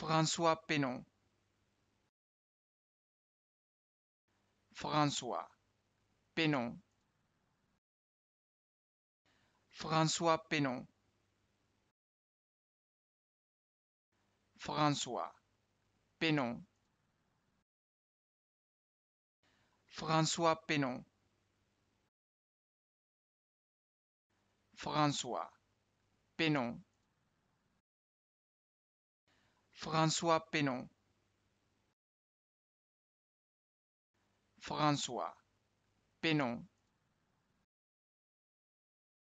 François Pennon François Pennon François Pennon François Pennon François Pennon François Pennon François Penon. François Penon